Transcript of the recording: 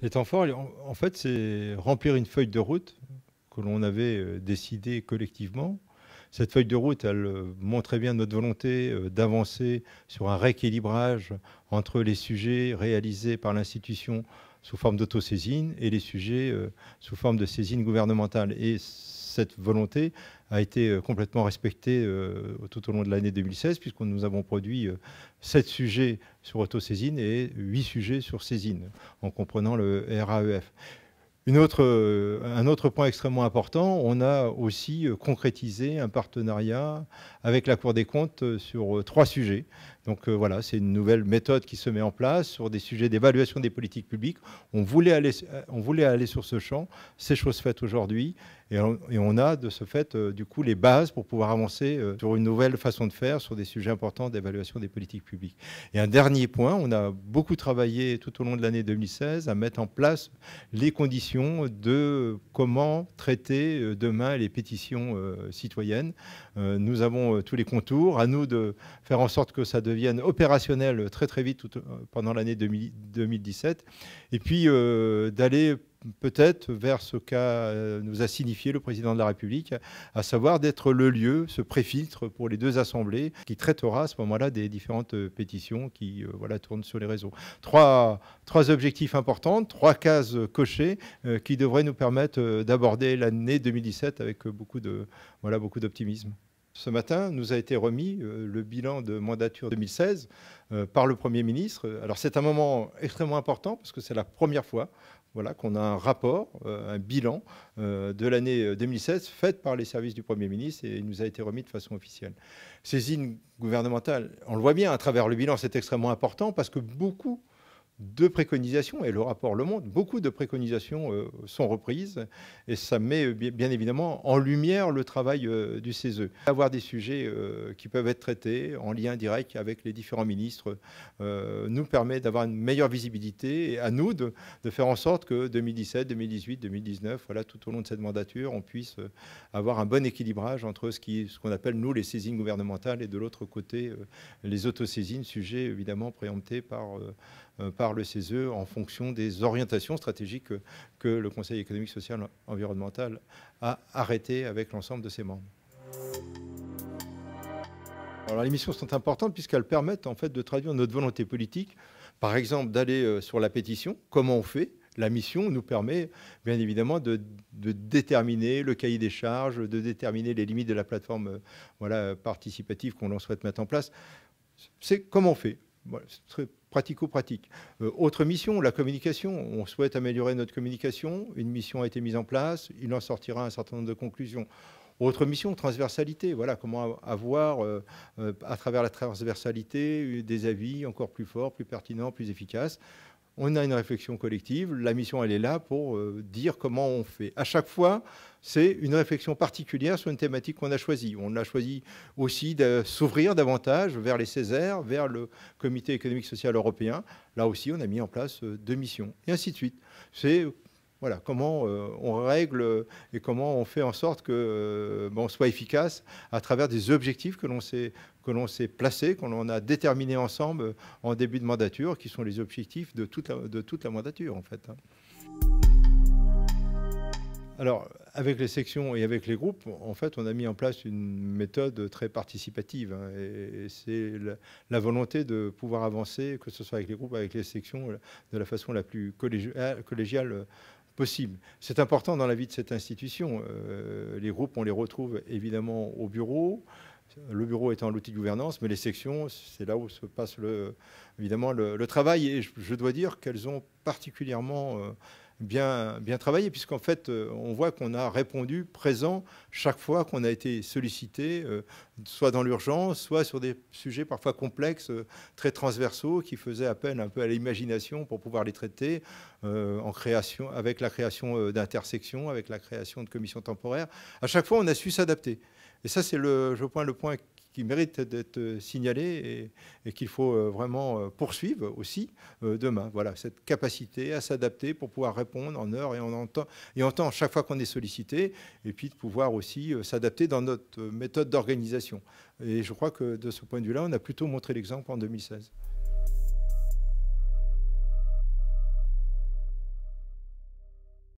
Les temps forts, en fait, c'est remplir une feuille de route que l'on avait euh, décidée collectivement cette feuille de route, elle euh, montrait bien notre volonté euh, d'avancer sur un rééquilibrage entre les sujets réalisés par l'institution sous forme d'autosaisine et les sujets euh, sous forme de saisine gouvernementale. Et cette volonté a été complètement respectée tout au long de l'année 2016, puisque nous avons produit sept sujets sur autosaisine et huit sujets sur saisine, en comprenant le RAEF autre, euh, un autre point extrêmement important, on a aussi euh, concrétisé un partenariat avec la Cour des comptes euh, sur trois sujets. Donc euh, voilà, c'est une nouvelle méthode qui se met en place sur des sujets d'évaluation des politiques publiques. On voulait aller, euh, on voulait aller sur ce champ, ces choses faites aujourd'hui, et, on a de ce fait euh, du coup les bases pour pouvoir avancer sur une nouvelle façon de faire sur des sujets importants d'évaluation des politiques publiques. Et un dernier point, on a beaucoup travaillé tout au long de l'année 2016 à mettre en place les conditions de comment traiter demain les pétitions citoyennes. nous avons tous les contours, à nous de faire en sorte que ça devienne devienne opérationnel très très vite euh, pendant l'année 2017, et puis euh, d'aller peut-être vers ce qu'a euh, nous a signifié le président de la République, à savoir d'être le lieu, ce préfiltre pour les deux assemblées, qui traitera à ce moment-là des différentes pétitions qui voilà, tournent sur les réseaux. Trois, trois objectifs importants, trois cases cochées qui devraient nous permettre d'aborder l'année 2017 avec beaucoup de, voilà, beaucoup d'optimisme. Ce matin, nous a été remis euh, le bilan de mandature 2016 euh, par le Premier ministre. Alors c'est un moment extrêmement important parce que c'est la première fois voilà, qu'on a un rapport, euh, un bilan de l'année 2016 fait par les services du Premier ministre et il nous a été remis de façon officielle. Saisine gouvernementale, on le voit bien à travers le bilan, c'est extrêmement important parce que beaucoup de préconisations, et le rapport le montre, beaucoup de préconisations euh, sont reprises, et ça met euh, bien évidemment en lumière le travail euh, du CESE. Avoir des sujets qui peuvent être traités en lien direct avec les différents ministres nous permet d'avoir une meilleure visibilité, et à nous de, faire en sorte que 2017, 2018, 2019, voilà, tout au long de cette mandature, on puisse avoir un bon équilibrage entre ce qu'on ce qu'on appelle, nous, les saisines gouvernementales, et de l'autre côté, les autosaisines, sujets évidemment préemptés par euh, par le CESE en fonction des orientations stratégiques que, le Conseil économique, social et environnemental a arrêtées avec l'ensemble de ses membres. les missions sont importantes puisqu'elles permettent en fait de traduire notre volonté politique, par exemple d'aller euh, sur la pétition, comment on fait la mission nous permet bien évidemment de, déterminer le cahier des charges, de déterminer les limites de la plateforme euh, voilà, participative qu'on en souhaite mettre en place. C'est comment on fait. c'est très pratico-pratique. Euh, autre mission, la communication. On souhaite améliorer notre communication. Une mission a été mise en place. Il en sortira un certain nombre de conclusions. Autre mission, transversalité. Voilà comment avoir, euh, euh, à travers la transversalité, des avis encore plus forts, plus pertinents, plus efficaces on a une réflexion collective, la mission elle est là pour euh, dire comment on fait. À chaque fois, c'est une réflexion particulière sur une thématique qu'on a choisie. On a choisi aussi de s'ouvrir davantage vers les Césaires, vers le Comité économique social européen. Là aussi, on a mis en place euh, deux missions, et ainsi de suite. C'est voilà, comment euh, on règle euh, et comment on fait en sorte que euh, bon, soit efficace à travers des objectifs que l'on s'est que l'on qu'on a déterminés ensemble en début de mandature, qui sont les objectifs de toute la, de toute la mandature en fait. Hein. Alors, avec les sections et avec les groupes, en fait, on a mis en place une méthode très participative. Hein, et, c'est la, volonté de pouvoir avancer, que ce soit avec les groupes, avec les sections, de la façon la plus collégiale, collégiale possible. C'est important dans la vie de cette institution. Euh, les groupes, on les retrouve évidemment au bureau, le bureau étant l'outil de gouvernance, mais les sections, c'est là où se passe le, évidemment le, travail. Et je, dois dire qu'elles ont particulièrement... Euh, bien, bien travaillé, puisqu'en fait, euh, on voit qu'on a répondu présent chaque fois qu'on a été sollicité, euh, soit dans l'urgence, soit sur des sujets parfois complexes, euh, très transversaux, qui faisaient appel un peu à l'imagination pour pouvoir les traiter, en création, avec la création d'intersections, avec la création de commissions temporaires. À chaque fois, on a su s'adapter. Et ça, c'est le, je le point qui mérite d'être signalé et, et qu'il faut euh, vraiment euh, poursuivre aussi euh, demain. Voilà, cette capacité à s'adapter pour pouvoir répondre en heure et en temps, et en temps chaque fois qu'on est sollicité, et puis de pouvoir aussi s'adapter dans notre méthode d'organisation. Et je crois que de ce point de vue-là, on a plutôt montré l'exemple en 2016.